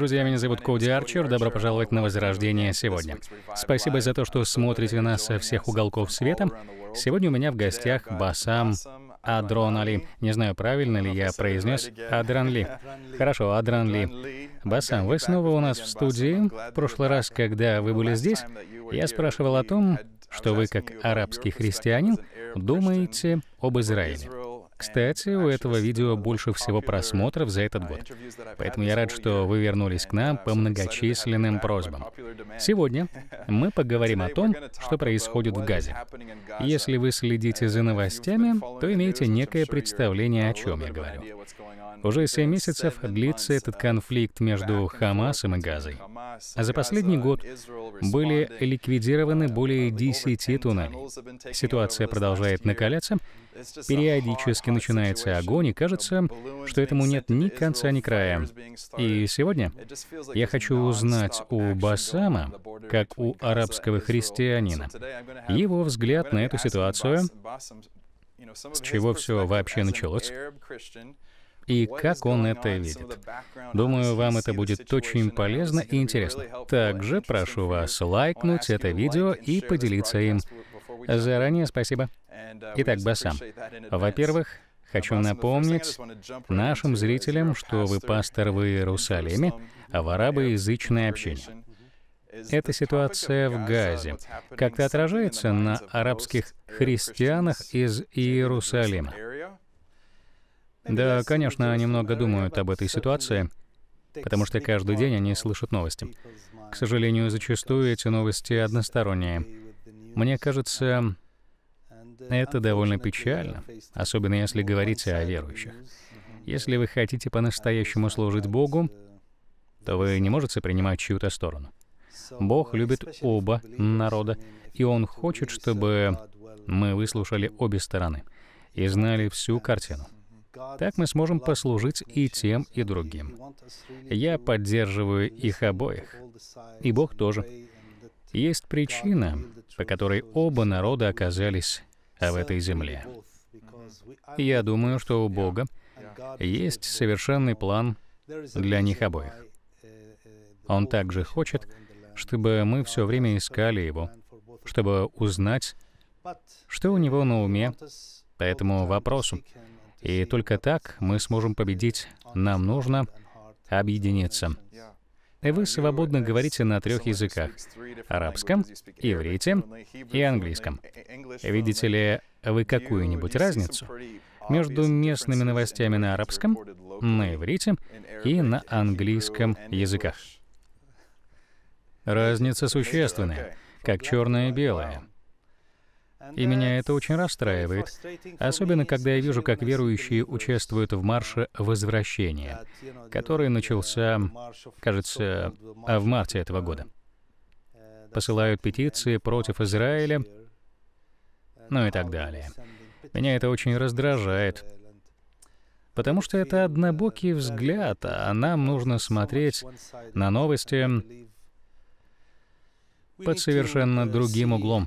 Друзья, меня зовут Коди Арчер. Добро пожаловать на Возрождение сегодня. Спасибо за то, что смотрите нас со всех уголков света. Сегодня у меня в гостях Басам Адрон Али. Не знаю, правильно ли я произнес Адран Ли. Хорошо, Адран Ли. Басам, вы снова у нас в студии. В прошлый раз, когда вы были здесь, я спрашивал о том, что вы, как арабский христианин, думаете об Израиле. Кстати, у этого видео больше всего просмотров за этот год. Поэтому я рад, что вы вернулись к нам по многочисленным просьбам. Сегодня мы поговорим о том, что происходит в Газе. Если вы следите за новостями, то имеете некое представление, о чем я говорю. Уже семь месяцев длится этот конфликт между Хамасом и Газой. А за последний год были ликвидированы более 10 туннелей. Ситуация продолжает накаляться, периодически начинается огонь, и кажется, что этому нет ни конца, ни края. И сегодня я хочу узнать у Басама, как у арабского христианина, его взгляд на эту ситуацию, с чего все вообще началось, и как он это видит. Думаю, вам это будет очень полезно и интересно. Также прошу вас лайкнуть это видео и поделиться им. Заранее спасибо. Итак, Басам, во-первых, Хочу напомнить нашим зрителям, что вы пастор в Иерусалиме, а в арабоязычной общине. Эта ситуация в Газе как-то отражается на арабских христианах из Иерусалима. Да, конечно, они много думают об этой ситуации, потому что каждый день они слышат новости. К сожалению, зачастую эти новости односторонние. Мне кажется, это довольно печально, особенно если говорить о верующих. Если вы хотите по-настоящему служить Богу, то вы не можете принимать чью-то сторону. Бог любит оба народа, и Он хочет, чтобы мы выслушали обе стороны и знали всю картину. Так мы сможем послужить и тем, и другим. Я поддерживаю их обоих. И Бог тоже. Есть причина, по которой оба народа оказались в этой земле. Я думаю, что у Бога есть совершенный план для них обоих. Он также хочет, чтобы мы все время искали Его, чтобы узнать, что у Него на уме по этому вопросу, и только так мы сможем победить. Нам нужно объединиться. Вы свободно говорите на трех языках — арабском, иврите и английском. Видите ли вы какую-нибудь разницу между местными новостями на арабском, на иврите и на английском языках? Разница существенная, как черное и белое. И меня это очень расстраивает, особенно когда я вижу, как верующие участвуют в марше возвращения, который начался, кажется, а в марте этого года. Посылают петиции против Израиля, ну и так далее. Меня это очень раздражает, потому что это однобокий взгляд, а нам нужно смотреть на новости под совершенно другим углом.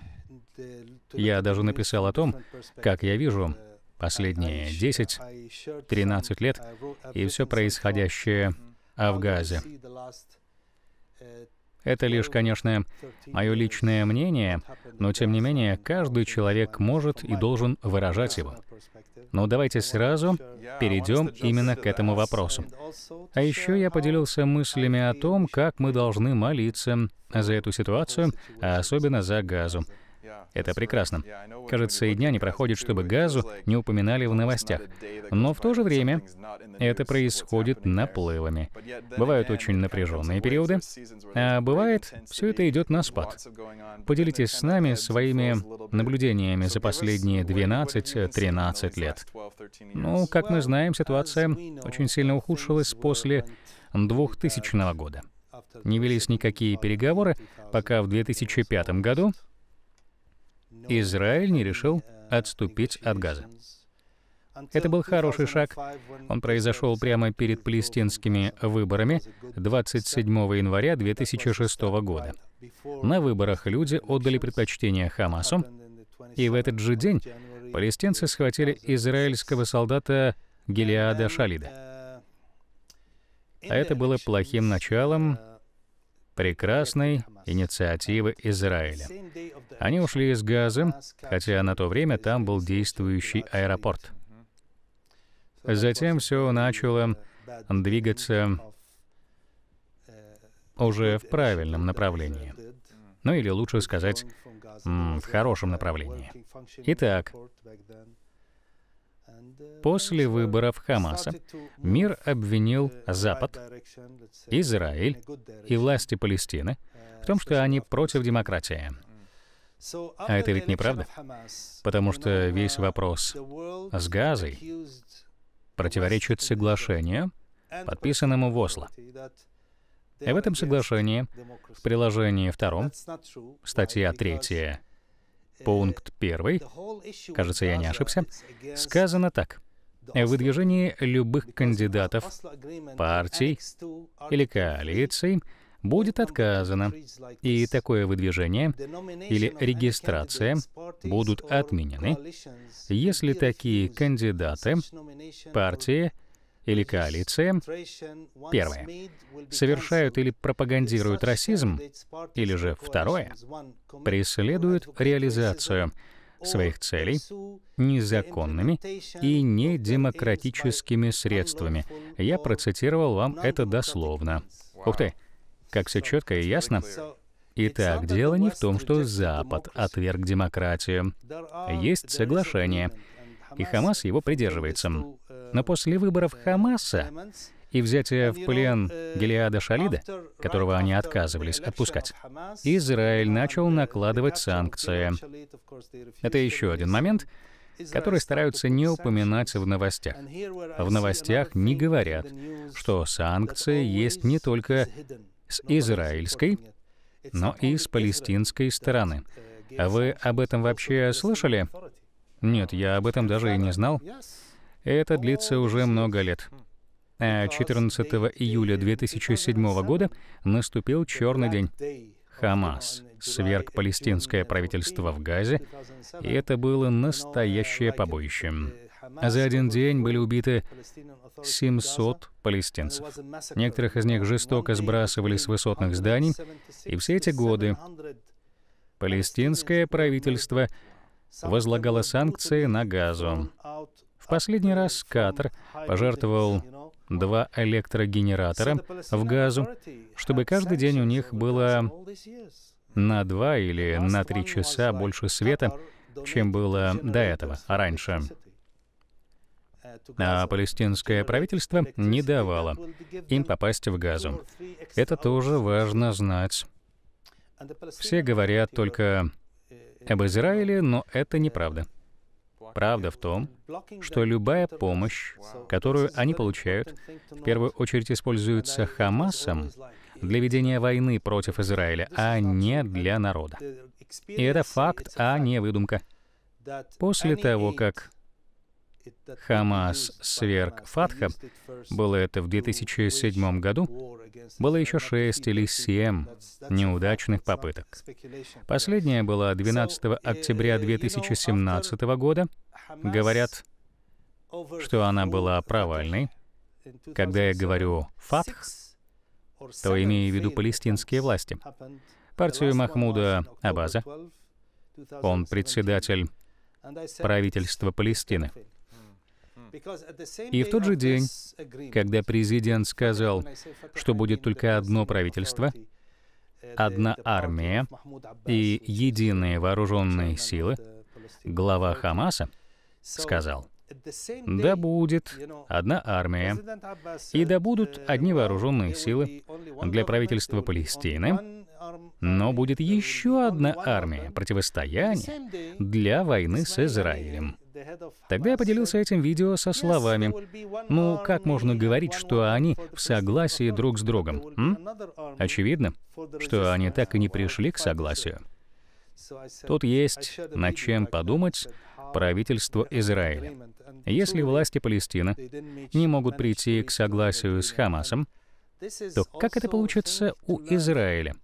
Я даже написал о том, как я вижу последние 10-13 лет и все происходящее в Газе. Это лишь, конечно, мое личное мнение, но тем не менее каждый человек может и должен выражать его. Но давайте сразу перейдем именно к этому вопросу. А еще я поделился мыслями о том, как мы должны молиться за эту ситуацию, а особенно за газу. Это прекрасно. Кажется, и дня не проходит, чтобы газу не упоминали в новостях. Но в то же время это происходит наплывами. Бывают очень напряженные периоды, а бывает, все это идет на спад. Поделитесь с нами своими наблюдениями за последние 12-13 лет. Ну, как мы знаем, ситуация очень сильно ухудшилась после 2000 года. Не велись никакие переговоры, пока в 2005 году Израиль не решил отступить от Газа. Это был хороший шаг. Он произошел прямо перед палестинскими выборами 27 января 2006 года. На выборах люди отдали предпочтение Хамасу, и в этот же день палестинцы схватили израильского солдата Гелиада Шалида. А это было плохим началом прекрасной инициативы Израиля. Они ушли из Газы, хотя на то время там был действующий аэропорт. Затем все начало двигаться уже в правильном направлении. Ну или лучше сказать, в хорошем направлении. Итак, После выборов Хамаса мир обвинил Запад, Израиль и власти Палестины в том, что они против демократии, а это ведь неправда, потому что весь uh, вопрос с Газой противоречит соглашению, подписанному в Осло. И в этом соглашении, в приложении втором, статья третья, э, пункт первый, кажется, я не ошибся, сказано так. Выдвижение любых кандидатов, партий или коалиций — будет отказано, и такое выдвижение или регистрация будут отменены, если такие кандидаты, партии или коалиция, первое, совершают или пропагандируют расизм, или же второе, преследуют реализацию своих целей незаконными и недемократическими средствами. Я процитировал вам это дословно. Ух ты! Как все четко и ясно? Итак, дело не в том, что Запад отверг демократию. Есть соглашение, и Хамас его придерживается. Но после выборов Хамаса и взятия в плен Гелиада Шалида, которого они отказывались отпускать, Израиль начал накладывать санкции. Это еще один момент, которые стараются не упоминать в новостях. В новостях не говорят, что санкции есть не только с израильской, но и с палестинской стороны. Э, а вы об этом вообще слышали? Нет, я об этом даже и не знал. Это длится уже много лет. 14 хм. а июля 2007 года наступил черный день. Хамас сверг палестинское правительство в Газе, и это было настоящее побоище. За один день были убиты 700 палестинцев. Некоторых из них жестоко сбрасывали с высотных зданий, и все эти годы палестинское правительство возлагало санкции на газу. В последний раз Катар пожертвовал два электрогенератора в газу, чтобы каждый день у них было на два или на три часа больше света, чем было до этого, а раньше а палестинское правительство не давало им попасть в Газу. Это тоже важно знать. Все говорят только об Израиле, но это неправда. Правда в том, что любая помощь, которую они получают, в первую очередь используется Хамасом для ведения войны против Израиля, а не для народа. И это факт, а не выдумка. После того, как Хамас сверг Фатха, было это в 2007 году, было еще шесть или семь неудачных попыток. Последняя была 12 октября 2017 года. Говорят, что она была провальной. Когда я говорю «фатх», то имею в виду палестинские власти. Партию Махмуда Абаза, он председатель правительства Палестины. И в тот же день, когда президент сказал, что будет только одно правительство, одна армия и единые вооруженные силы, глава Хамаса сказал, да будет одна армия, и да будут uh, одни вооруженные силы для правительства Палестины, но будет еще одна армия противостояния для войны с Израилем. Тогда я поделился этим видео со словами. Ну, как можно говорить, что они в согласии друг с другом? М? Очевидно, что они так и не пришли к согласию. Тут есть над чем подумать правительство Израиля. Если власти Палестины не могут прийти к согласию с Хамасом, то как это получится у Израиля?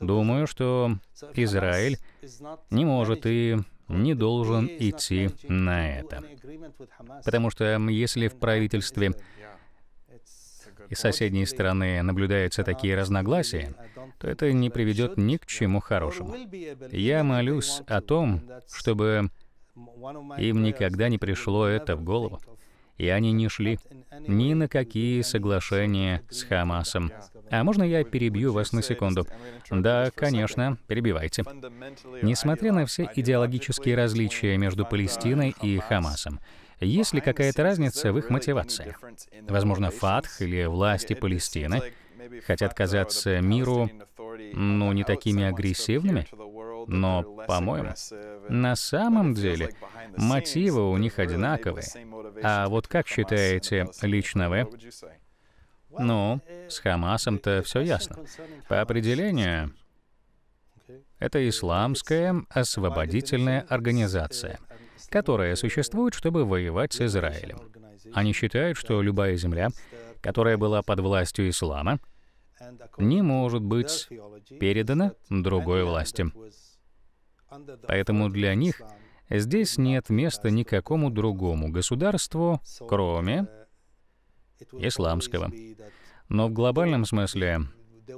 Думаю, что Израиль не может и не должен идти на это. Потому что если в правительстве и соседней страны наблюдаются такие разногласия, то это не приведет ни к чему хорошему. Я молюсь о том, чтобы им никогда не пришло это в голову и они не шли ни на какие соглашения с Хамасом. А можно я перебью вас на секунду? Да, конечно, перебивайте. Несмотря на все идеологические различия между Палестиной и Хамасом, есть ли какая-то разница в их мотивации? Возможно, Фатх или власти Палестины хотят казаться миру, ну, не такими агрессивными? но, по-моему, на самом деле мотивы у них одинаковые. А вот как считаете лично вы? Ну, с Хамасом-то все ясно. По определению, это исламская освободительная организация, которая существует, чтобы воевать с Израилем. Они считают, что любая земля, которая была под властью ислама, не может быть передана другой власти. Поэтому для них здесь нет места никакому другому государству, кроме исламского. Но в глобальном смысле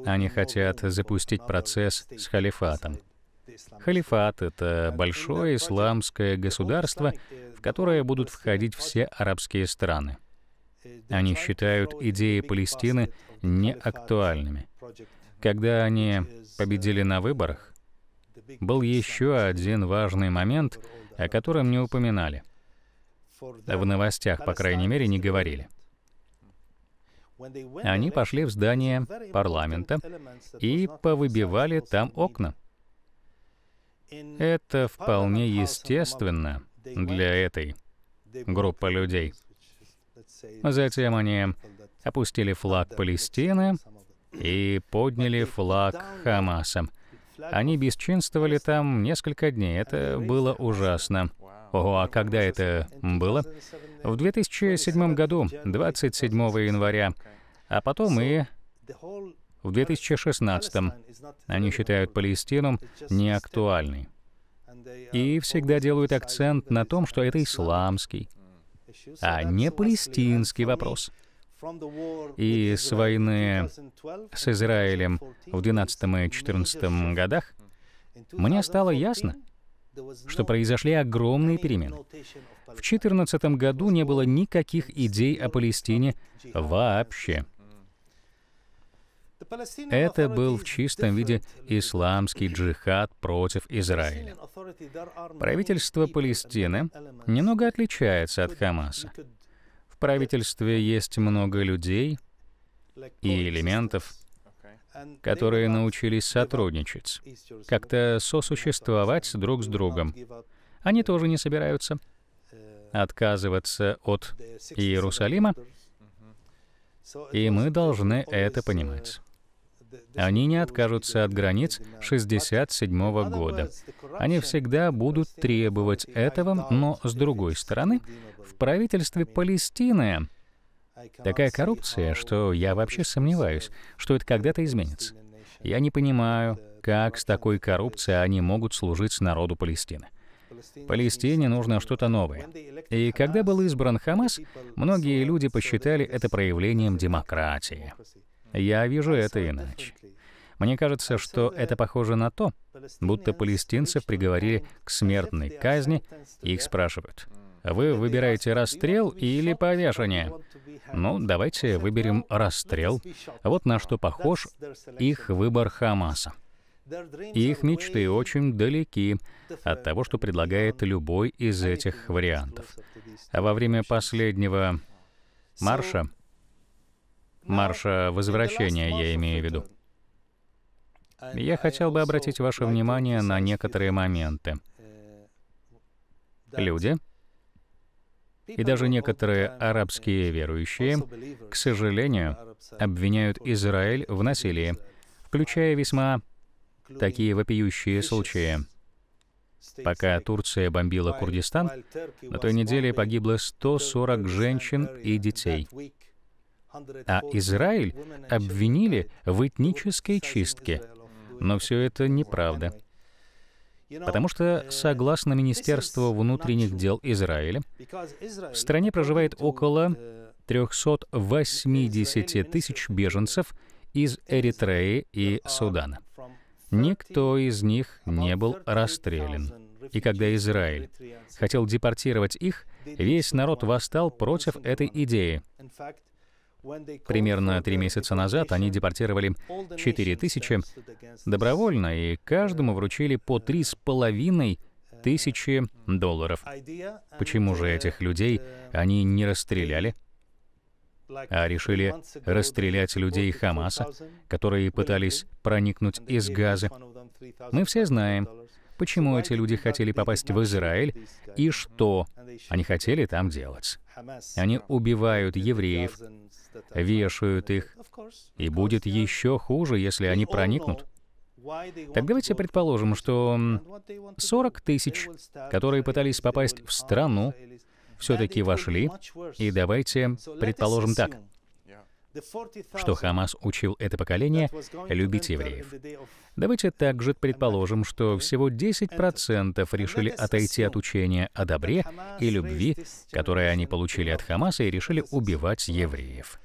они хотят запустить процесс с халифатом. Халифат — это большое исламское государство, в которое будут входить все арабские страны. Они считают идеи Палестины неактуальными. Когда они победили на выборах, был еще один важный момент, о котором не упоминали. В новостях, по крайней мере, не говорили. Они пошли в здание парламента и повыбивали там окна. Это вполне естественно для этой группы людей. Затем они опустили флаг Палестины и подняли флаг Хамаса. Они бесчинствовали там несколько дней. Это было ужасно. Ого, а когда это было? В 2007 году, 27 января. А потом и в 2016. Они считают Палестину неактуальной. И всегда делают акцент на том, что это исламский, а не палестинский вопрос и с войны с Израилем в 12 и 14 годах, мне стало ясно, что произошли огромные перемены. В 2014 году не было никаких идей о Палестине вообще. Это был в чистом виде исламский джихад против Израиля. Правительство Палестины немного отличается от Хамаса. В правительстве есть много людей и элементов, которые научились сотрудничать, как-то сосуществовать друг с другом. Они тоже не собираются отказываться от Иерусалима, и мы должны это понимать. Они не откажутся от границ 1967 года. Они всегда будут требовать этого, но, с другой стороны, в правительстве Палестины такая коррупция, что я вообще сомневаюсь, что это когда-то изменится. Я не понимаю, как с такой коррупцией они могут служить народу Палестины. Палестине нужно что-то новое. И когда был избран Хамас, многие люди посчитали это проявлением демократии. Я вижу это иначе. Мне кажется, что это похоже на то, будто палестинцев приговорили к смертной казни, и их спрашивают, вы выбираете расстрел или повешение? Ну, давайте выберем расстрел. Вот на что похож их выбор Хамаса. Их мечты очень далеки от того, что предлагает любой из этих вариантов. А во время последнего марша Марша э, возвращения, я имею в виду. Я хотел бы обратить ваше внимание на некоторые моменты. Люди и даже некоторые арабские верующие, к сожалению, обвиняют Израиль в насилии, включая весьма такие вопиющие случаи. Пока Турция бомбила Курдистан, на той неделе погибло 140 женщин и детей а Израиль обвинили в этнической чистке. Но все это неправда. Потому что, согласно Министерству внутренних дел Израиля, в стране проживает около 380 тысяч беженцев из Эритреи и Судана. Никто из них не был расстрелян. И когда Израиль хотел депортировать их, весь народ восстал против этой идеи. Примерно три месяца назад они депортировали тысячи добровольно и каждому вручили по три с половиной тысячи долларов. Почему же этих людей они не расстреляли? а решили расстрелять людей Хамаса, которые пытались проникнуть из Газы. Мы все знаем, почему эти люди хотели попасть в Израиль и что они хотели там делать. Они убивают евреев, вешают их, и будет еще хуже, если они проникнут. Так давайте предположим, что 40 тысяч, которые пытались попасть в страну, все-таки вошли, и давайте предположим так, что Хамас учил это поколение любить евреев. Давайте также предположим, что всего 10% решили отойти от учения о добре и любви, которое они получили от Хамаса, и решили убивать евреев.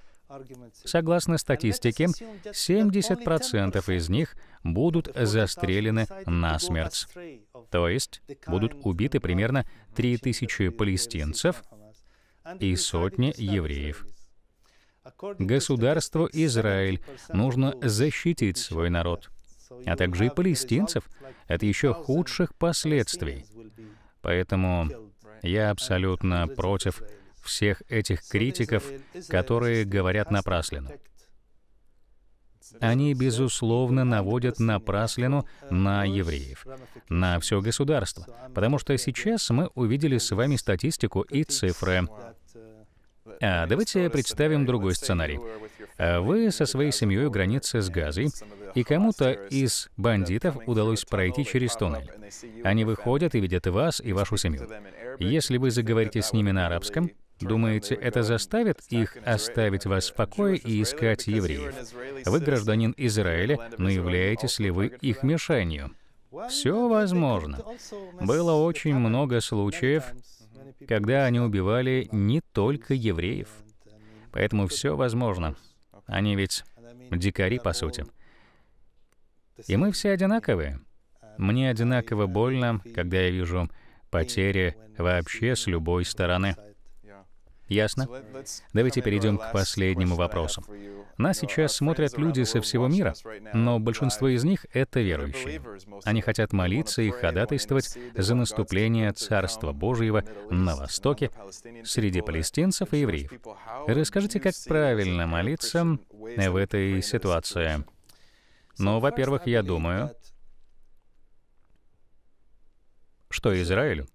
Согласно статистике, 70% из них будут застрелены насмерть. То есть будут убиты примерно 3000 палестинцев и сотни евреев. Государство Израиль нужно защитить свой народ, а также и палестинцев от еще худших последствий. Поэтому я абсолютно против всех этих критиков, которые говорят напраслину. Они, безусловно, наводят напраслину на евреев, на все государство, потому что сейчас мы увидели с вами статистику и цифры. А давайте представим другой сценарий. А, вы со своей семьей у границы с Газой, и кому-то из бандитов удалось пройти через туннель. Они выходят и видят вас и вашу семью. Если вы заговорите с ними на арабском, Думаете, это заставит их оставить вас в покое и искать евреев? Вы гражданин Израиля, но являетесь ли вы их мишенью? Все возможно. Было очень много случаев, когда они убивали не только евреев. Поэтому все возможно. Они ведь дикари, по сути. И мы все одинаковые. Мне одинаково больно, когда я вижу потери вообще с любой стороны. Ясно? Давайте перейдем к последнему вопросу. Нас сейчас смотрят люди со всего мира, но большинство из них — это верующие. Они хотят молиться и ходатайствовать за наступление Царства Божьего на Востоке среди палестинцев и евреев. Расскажите, как правильно молиться в этой ситуации. Но, ну, во-первых, я думаю, что Израилю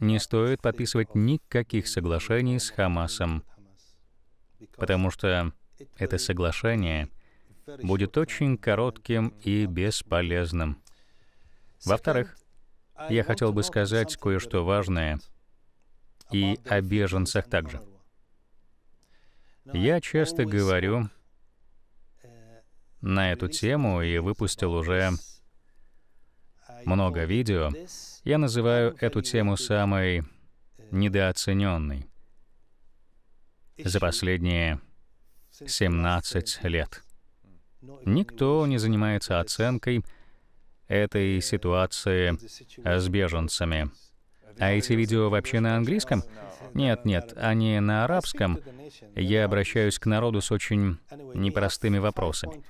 не стоит подписывать никаких соглашений с Хамасом, потому что это соглашение будет очень коротким и бесполезным. Во-вторых, я хотел бы сказать кое-что важное и о беженцах также. Я часто говорю на эту тему и выпустил уже много видео. Я называю эту тему самой недооцененной. За последние 17 лет. Никто не занимается оценкой этой ситуации с беженцами. А эти видео вообще на английском? Нет, нет, они на арабском. Я обращаюсь к народу с очень непростыми вопросами.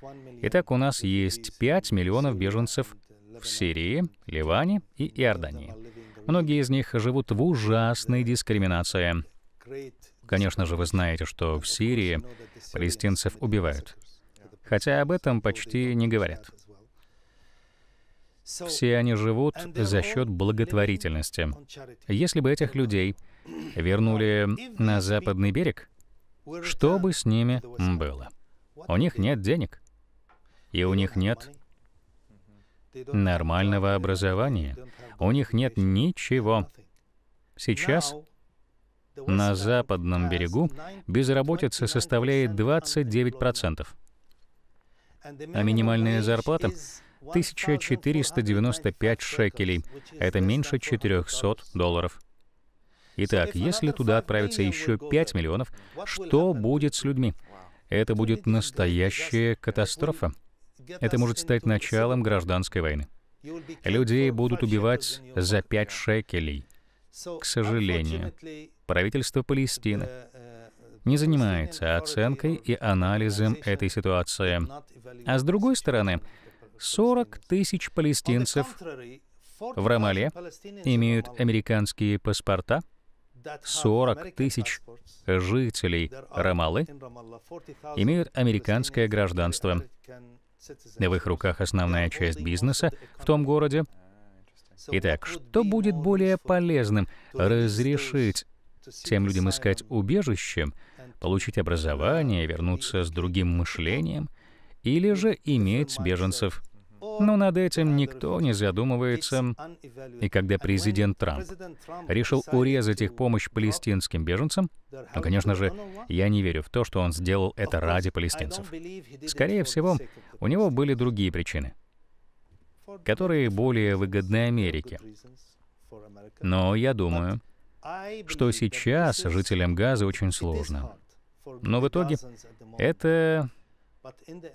Итак, у нас есть 5 миллионов беженцев в Сирии, Ливане и Иордании. Многие из них живут в ужасной дискриминации. Конечно же, вы знаете, что в Сирии палестинцев убивают, хотя об этом почти не говорят. Все они живут за счет благотворительности. Если бы этих людей вернули на западный берег, что бы с ними было? У них нет денег, и у них нет нормального образования, у них нет ничего. Сейчас на западном берегу безработица составляет 29%, а минимальная зарплата 1495 шекелей. Это меньше 400 долларов. Итак, если туда отправится еще 5 миллионов, что будет с людьми? Это будет настоящая катастрофа. Это может стать началом гражданской войны. Людей будут убивать за 5 шекелей. К сожалению правительство Палестины не занимается оценкой и анализом этой ситуации. А с другой стороны, 40 тысяч палестинцев в Рамале имеют американские паспорта, 40 тысяч жителей Рамалы имеют американское гражданство. В их руках основная часть бизнеса в том городе. Итак, что будет более полезным? Разрешить тем людям искать убежище, получить образование, вернуться с другим мышлением, или же иметь беженцев. Но над этим никто не задумывается. И когда президент Трамп решил урезать их помощь палестинским беженцам, ну, конечно же, я не верю в то, что он сделал это ради палестинцев. Скорее всего, у него были другие причины, которые более выгодны Америке. Но я думаю, что сейчас жителям Газа очень сложно. Но в итоге это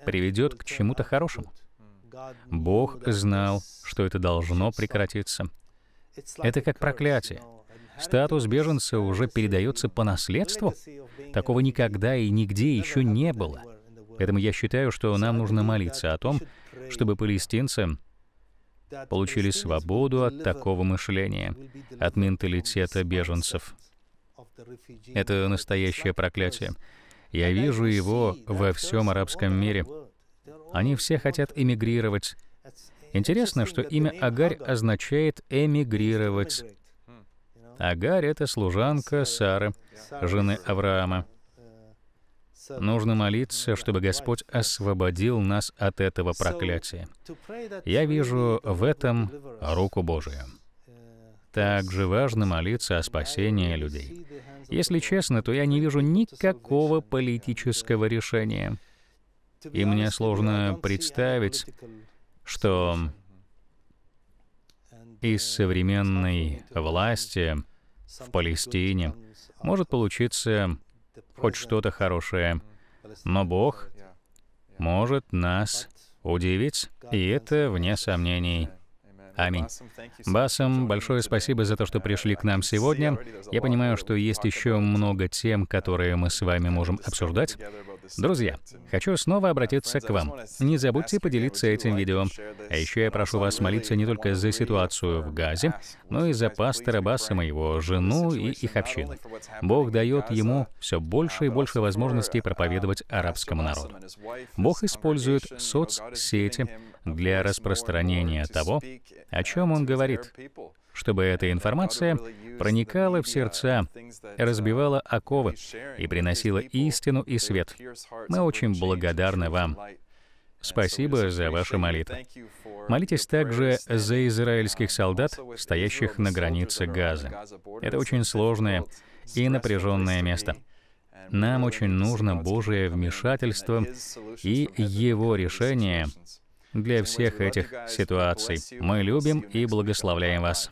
приведет к чему-то хорошему. Бог знал, что это должно прекратиться. Это как проклятие. Статус беженца уже передается по наследству? Такого никогда и нигде еще не было. Поэтому я считаю, что нам нужно молиться о том, чтобы палестинцы получили свободу от такого мышления, от менталитета беженцев. Это настоящее проклятие. Я вижу его во всем арабском мире. Они все хотят эмигрировать. Интересно, что имя Агарь означает «эмигрировать». Агарь — это служанка Сары, жены Авраама. Нужно молиться, чтобы Господь освободил нас от этого проклятия. Я вижу в этом руку Божию. Uh, Также важно молиться о спасении людей. Если честно, то я не вижу никакого политического решения. И мне сложно представить, что из uh, современной власти в Палестине может получиться хоть что-то хорошее. Но Бог может нас удивить, и это вне сомнений. Аминь. Басам, большое спасибо за то, что пришли к нам сегодня. Я понимаю, что есть еще много тем, которые мы с вами можем обсуждать, Друзья, хочу снова обратиться к вам. Не забудьте поделиться этим видео. А еще я прошу вас молиться не только за ситуацию в Газе, но и за пастора Бассама, моего жену и их общины. Бог дает ему все больше и больше возможностей проповедовать арабскому народу. Бог использует соцсети для распространения того, о чем он говорит чтобы эта информация проникала в сердца, разбивала оковы и приносила истину и свет. Мы очень благодарны вам. Спасибо за ваши молитвы. Молитесь также за израильских солдат, стоящих на границе Газа. Это очень сложное и напряженное место. Нам очень нужно Божие вмешательство и Его решение для всех этих ситуаций. Мы любим и благословляем вас.